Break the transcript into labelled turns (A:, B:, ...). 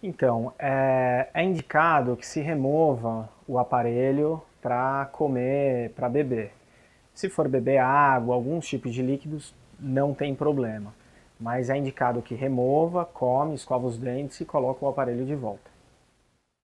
A: Então, é,
B: é indicado que se remova o aparelho para comer, para beber. Se for beber água, alguns tipos de líquidos, não tem problema. Mas é indicado que remova, come, escova os dentes e coloca o aparelho de volta.